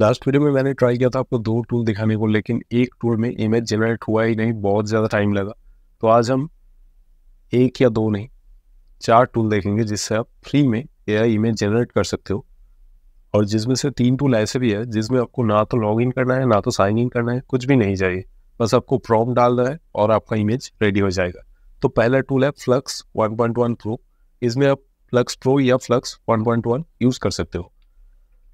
last video में मैंने try किया था आपको दो टूल दिखाने को लेकिन एक टूल में इमेज जनरेट हुआ ही नहीं बहुत ज़्यादा टाइम लगा तो आज हम एक या दो नहीं चार टूल देखेंगे जिससे आप फ्री में ए इमेज जनरेट कर सकते हो और जिसमें से तीन टूल ऐसे भी है जिसमें आपको ना तो लॉग इन करना है ना तो साइन इन करना है कुछ भी नहीं चाहिए बस आपको प्रॉम डालना है और आपका इमेज रेडी हो जाएगा तो पहला टूल है फ्लक्स 1.1 प्रो इसमें आप फ्लक्स प्रो या फ्लक्स 1.1 यूज़ कर सकते हो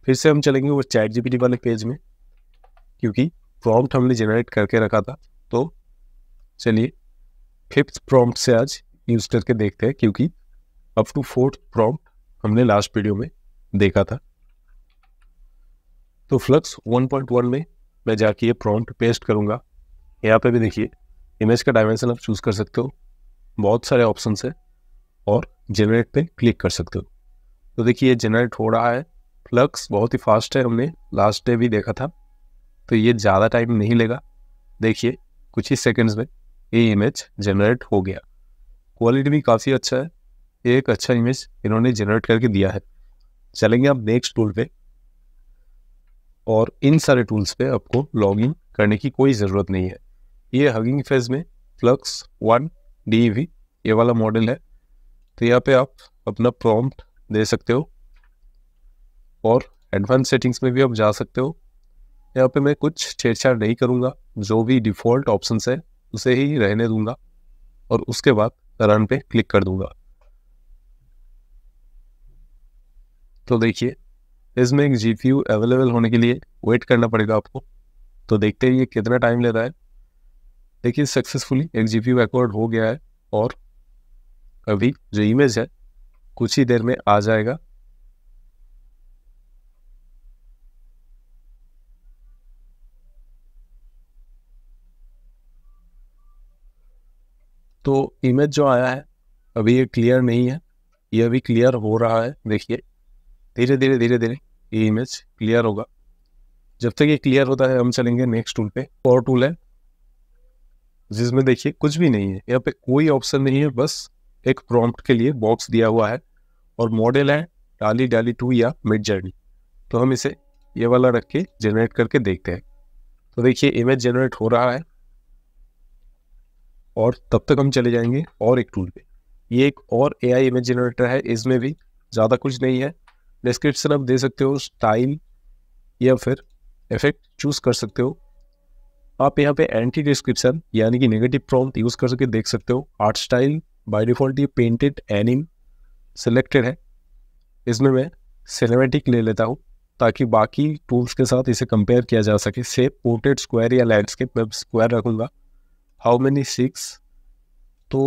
फिर से हम चलेंगे वो चैट जीपीटी वाले पेज में क्योंकि प्रॉम्प्ट हमने जनरेट करके रखा था तो चलिए फिफ्थ प्रॉम्प्ट से आज यूज करके देखते हैं क्योंकि अप टू फोर्थ प्रॉम्प्ट हमने लास्ट वीडियो में देखा था तो फ्लक्स 1.1 में मैं जाके ये प्रॉम्प्ट पेस्ट करूंगा यहाँ पे भी देखिए इमेज का डायमेंशन आप चूज़ कर सकते हो बहुत सारे ऑप्शन है और जनरेट पे क्लिक कर सकते हो तो देखिए ये जनरेट हो रहा है फ्लक्स बहुत ही फास्ट है हमने लास्ट डे भी देखा था तो ये ज़्यादा टाइम नहीं लेगा देखिए कुछ ही सेकेंड्स में ये इमेज जनरेट हो गया क्वालिटी भी काफ़ी अच्छा है एक अच्छा इमेज इन्होंने जनरेट करके दिया है चलेंगे आप नेक्स्ट टूल पे और इन सारे टूल्स पे आपको लॉगिंग करने की कोई ज़रूरत नहीं है ये हगिंग फेज में फ्लक्स वन डी ये वाला मॉडल है तो यहाँ पे आप अपना प्रॉम्प्ट दे सकते हो और एडवांस सेटिंग्स में भी आप जा सकते हो यहाँ पे मैं कुछ छेड़छाड़ नहीं करूँगा जो भी डिफ़ॉल्ट ऑप्शन है उसे ही रहने दूंगा और उसके बाद रन पे क्लिक कर दूंगा तो देखिए इसमें एक जी पी अवेलेबल होने के लिए वेट करना पड़ेगा आपको तो देखते हैं ये कितना टाइम ले रहा है देखिए सक्सेसफुली एक जी पी एक्वर्ड हो गया है और अभी जो इमेज है कुछ ही देर में आ जाएगा तो इमेज जो आया है अभी ये क्लियर नहीं है ये अभी क्लियर हो रहा है देखिए धीरे धीरे धीरे धीरे ये इमेज क्लियर होगा जब तक ये क्लियर होता है हम चलेंगे नेक्स्ट टूल पे और टूल है जिसमें देखिए कुछ भी नहीं है यहाँ पे कोई ऑप्शन नहीं है बस एक प्रॉम्प्ट के लिए बॉक्स दिया हुआ है और मॉडल है डाली डाली टू या मिड जर्नी तो हम इसे ये वाला रख के जनरेट करके देखते हैं तो देखिए इमेज जनरेट हो रहा है और तब तक हम चले जाएंगे और एक टूल पे ये एक और ए आई इमेज जनरेटर है इसमें भी ज़्यादा कुछ नहीं है डिस्क्रिप्शन आप दे सकते हो स्टाइल या फिर इफेक्ट चूज़ कर सकते हो आप यहाँ पे एंटी डिस्क्रिप्शन यानी कि नेगेटिव प्रॉम्प्ट यूज़ कर सके देख सकते हो आर्ट स्टाइल बाय डिफ़ॉल्ट ये पेंटेड एनिम सिलेक्टेड है इसमें मैं सिनेमेटिक ले लेता हूँ ताकि बाकी टूल्स के साथ इसे कंपेयर किया जा सके सेफ पोर्ट्रेट स्क्वायर या लैंडस्केप मैं स्क्वायर रखूँगा हाउ मैनी सिक्स तो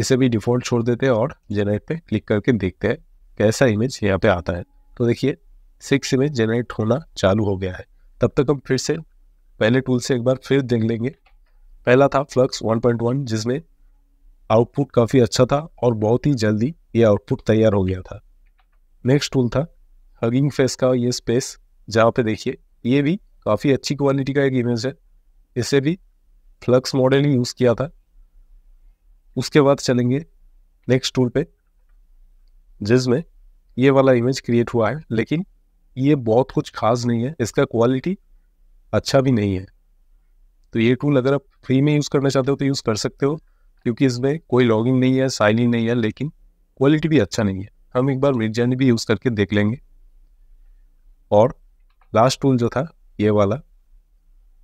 इसे भी डिफ़ॉल्ट छोड़ देते हैं और जेनरेट पे क्लिक करके देखते हैं कैसा इमेज यहाँ पे आता है तो देखिए सिक्स इमेज जेनरेट होना चालू हो गया है तब तक हम फिर से पहले टूल से एक बार फिर देख लेंगे पहला था फ्लक्स 1.1 जिसमें आउटपुट काफ़ी अच्छा था और बहुत ही जल्दी ये आउटपुट तैयार हो गया था नेक्स्ट टूल था हगिंग फेस का ये स्पेस जहाँ पे देखिए ये भी काफ़ी अच्छी क्वालिटी का एक इमेज है इसे भी फ्लक्स मॉडल ही यूज़ किया था उसके बाद चलेंगे नेक्स्ट टूल पे जिसमें ये वाला इमेज क्रिएट हुआ है लेकिन ये बहुत कुछ खास नहीं है इसका क्वालिटी अच्छा भी नहीं है तो ये टूल अगर आप फ्री में यूज़ करना चाहते हो तो यूज़ कर सकते हो क्योंकि इसमें कोई लॉगिंग नहीं है साइन इन नहीं है लेकिन क्वालिटी भी अच्छा नहीं है हम एक बार मिड जर्नी भी यूज़ करके देख लेंगे और लास्ट टूल जो था ये वाला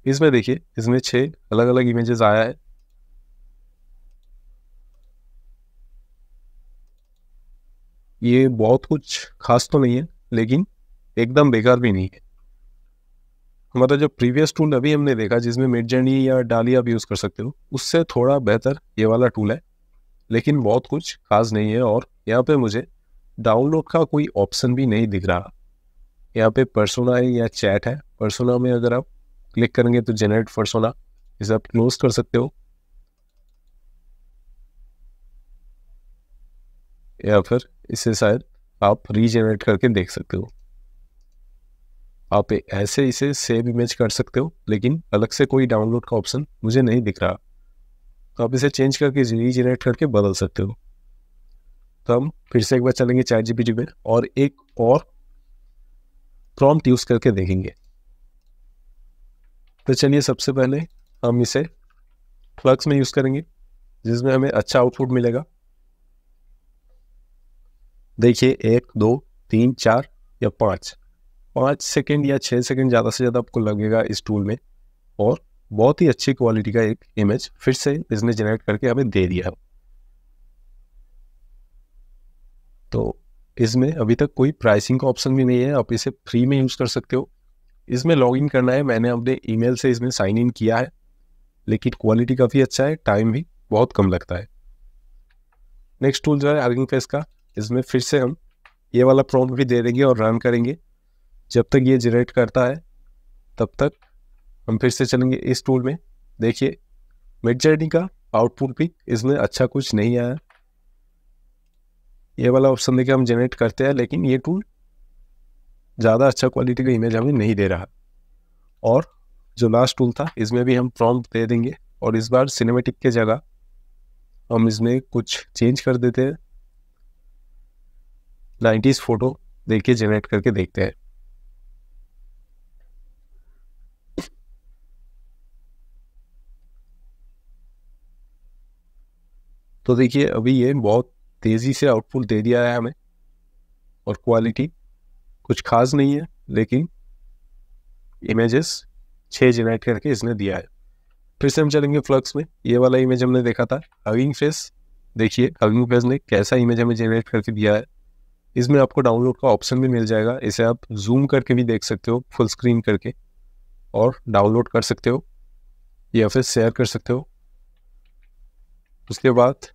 इसमें देखिए इसमें छः अलग अलग इमेजेस आया है ये बहुत कुछ खास तो नहीं है लेकिन एकदम बेकार भी नहीं है मतलब जो प्रीवियस टूल अभी हमने देखा जिसमें मिडजर्नी या डाली आप यूज़ कर सकते हो उससे थोड़ा बेहतर ये वाला टूल है लेकिन बहुत कुछ खास नहीं है और यहाँ पे मुझे डाउनलोड का कोई ऑप्शन भी नहीं दिख रहा यहाँ पे परसोना है या चैट है परसोना में अगर आप क्लिक करेंगे तो जनरेट फर्सोना इसे आप क्लोज कर सकते हो या फिर इसे शायद आप रीजेनरेट करके देख सकते हो आप ऐसे इसे सेव इमेज कर सकते हो लेकिन अलग से कोई डाउनलोड का ऑप्शन मुझे नहीं दिख रहा तो आप इसे चेंज करके रीजेनरेट करके बदल सकते हो तो हम फिर से एक बार चलेंगे चार जी में और एक और प्रॉम्प्ट यूज़ करके देखेंगे तो चलिए सबसे पहले हम इसे फ्लक्स में यूज़ करेंगे जिसमें हमें अच्छा आउटपुट मिलेगा देखिए एक दो तीन चार या पाँच पाँच सेकेंड या छः सेकेंड ज़्यादा से ज़्यादा आपको लगेगा इस टूल में और बहुत ही अच्छी क्वालिटी का एक इमेज फिर से इसने जनरेट करके हमें दे दिया है तो इसमें अभी तक कोई प्राइसिंग का ऑप्शन भी नहीं है आप इसे फ्री में यूज़ कर सकते हो इसमें लॉग इन करना है मैंने अपने ईमेल से इसमें साइन इन किया है लेकिन क्वालिटी काफ़ी अच्छा है टाइम भी बहुत कम लगता है नेक्स्ट टूल जो है अर्गिंग फेस का इसमें फिर से हम ये वाला प्रॉम्प्ट भी दे देंगे और रन करेंगे जब तक ये जनरेट करता है तब तक हम फिर से चलेंगे इस टूल में देखिए मिड जर्नी का आउटपुट भी इसमें अच्छा कुछ नहीं आया ये वाला ऑप्शन देखिए हम जनरेट करते हैं लेकिन ये टूल ज़्यादा अच्छा क्वालिटी का इमेज हमें नहीं दे रहा और जो लास्ट टूल था इसमें भी हम प्रॉम्प्ट दे देंगे और इस बार सिनेमेटिक के जगह हम इसमें कुछ चेंज कर देते हैं नाइन्टीज़ फ़ोटो के जनरेट करके देखते हैं तो देखिए अभी ये बहुत तेज़ी से आउटपुट दे दिया है हमें और क्वालिटी कुछ खास नहीं है लेकिन इमेजेस छः जनरेट करके इसने दिया है फिर से हम चलेंगे फ्लक्स में ये वाला इमेज हमने देखा था हगिंग फेस देखिए हगिंग फेस ने कैसा इमेज हमें जेनरेट करके दिया है इसमें आपको डाउनलोड का ऑप्शन भी मिल जाएगा इसे आप जूम करके भी देख सकते हो फुल स्क्रीन करके और डाउनलोड कर सकते हो या फिर शेयर कर सकते हो उसके बाद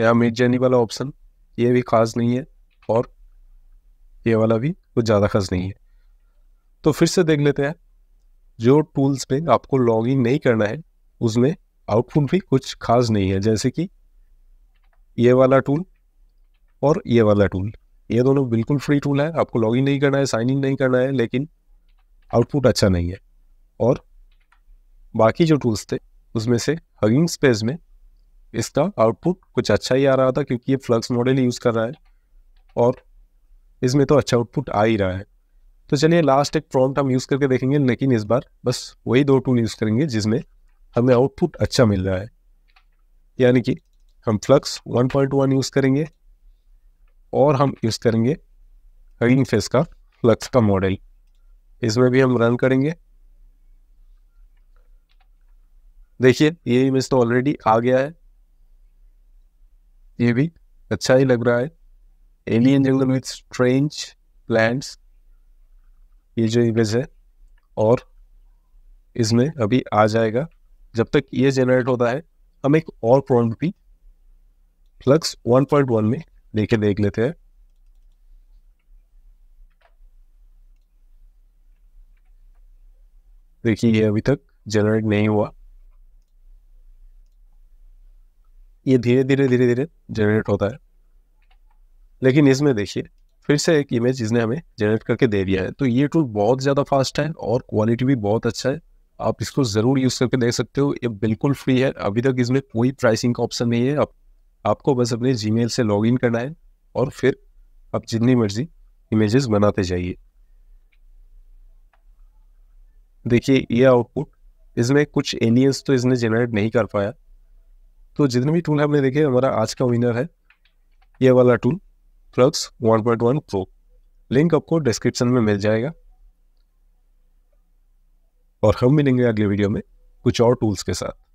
या मेड जर्नी वाला ऑप्शन ये भी खास नहीं है और ये वाला भी कुछ ज़्यादा खास नहीं है तो फिर से देख लेते हैं जो टूल्स पे आपको लॉग इन नहीं करना है उसमें आउटपुट भी कुछ खास नहीं है जैसे कि ये वाला टूल और ये वाला टूल ये दोनों बिल्कुल फ्री टूल है आपको लॉग इन नहीं करना है साइन इन नहीं करना है लेकिन आउटपुट अच्छा नहीं है और बाकी जो टूल्स थे उसमें से हगिंग स्पेस में इसका आउटपुट कुछ अच्छा ही आ रहा था क्योंकि ये फ्लक्स मॉडल यूज़ कर रहा है और इसमें तो अच्छा आउटपुट आ ही रहा है तो चलिए लास्ट एक प्रॉम्प्ट हम यूज़ करके देखेंगे लेकिन इस बार बस वही दो टूल यूज़ करेंगे जिसमें हमें आउटपुट अच्छा मिल रहा है यानी कि हम फ्लक्स 1.1 यूज़ करेंगे और हम यूज़ करेंगे हगिंग फेस का फ्लक्स का मॉडल इसमें भी हम रन करेंगे देखिए ये इमेज तो ऑलरेडी आ गया है ये भी अच्छा ही लग रहा है alien jungle with strange plants ये जो इमेज है और इसमें अभी आ जाएगा जब तक ये जनरेट होता है हम एक और प्रॉन्ट भी फ्लक्स 1.1 में लेके देख लेते हैं देखिए ये अभी तक जनरेट नहीं हुआ ये धीरे धीरे धीरे धीरे जनरेट होता है लेकिन इसमें देखिए फिर से एक इमेज इसने हमें जनरेट करके दे दिया है तो ये टूल बहुत ज़्यादा फास्ट है और क्वालिटी भी बहुत अच्छा है आप इसको ज़रूर यूज़ करके देख सकते हो ये बिल्कुल फ्री है अभी तक इसमें कोई प्राइसिंग का ऑप्शन नहीं है आप, आपको बस अपने जी से लॉग करना है और फिर आप जितनी मर्जी इमेजेस बनाते जाइए देखिए ये आउटपुट इसमें कुछ एलियंस तो इसने जनरेट नहीं कर पाया तो जितने भी टूल हमने देखे हमारा आज का विनर है ये वाला tool plus one pro link आपको डिस्क्रिप्शन में मिल जाएगा और हम मिलेंगे अगले वीडियो में कुछ और टूल्स के साथ